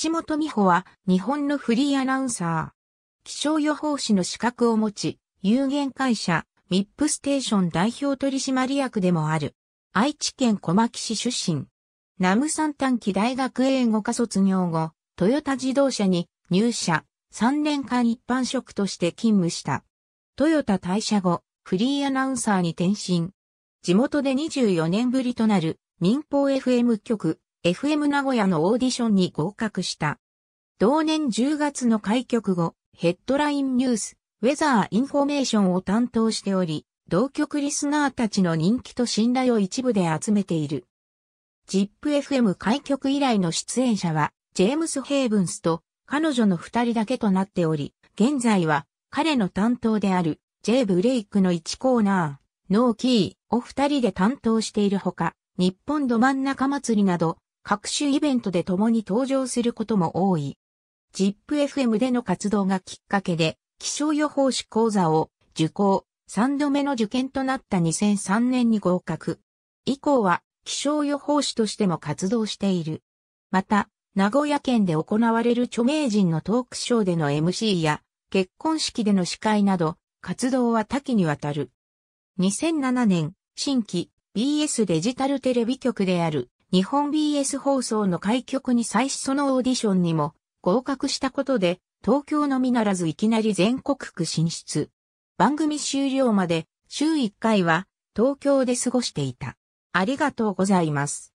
橋本美穂は日本のフリーアナウンサー。気象予報士の資格を持ち、有限会社、ミップステーション代表取締役でもある。愛知県小牧市出身。ナムサタ短期大学英語科卒業後、トヨタ自動車に入社、3年間一般職として勤務した。トヨタ退社後、フリーアナウンサーに転身。地元で24年ぶりとなる民放 FM 局 FM 名古屋のオーディションに合格した。同年10月の開局後、ヘッドラインニュース、ウェザーインフォメーションを担当しており、同局リスナーたちの人気と信頼を一部で集めている。ZIPFM 開局以来の出演者は、ジェームス・ヘイブンスと彼女の二人だけとなっており、現在は彼の担当である J ブレイクの1コーナー、ノーキーを二人で担当しているほか、日本ど真ん中祭りなど各種イベントで共に登場することも多い。ZIPFM での活動がきっかけで、気象予報士講座を受講、3度目の受験となった2003年に合格。以降は気象予報士としても活動している。また、名古屋県で行われる著名人のトークショーでの MC や、結婚式での司会など、活動は多岐にわたる。2007年、新規 BS デジタルテレビ局である日本 BS 放送の開局に際しそのオーディションにも合格したことで、東京のみならずいきなり全国区進出。番組終了まで週1回は東京で過ごしていた。ありがとうございます。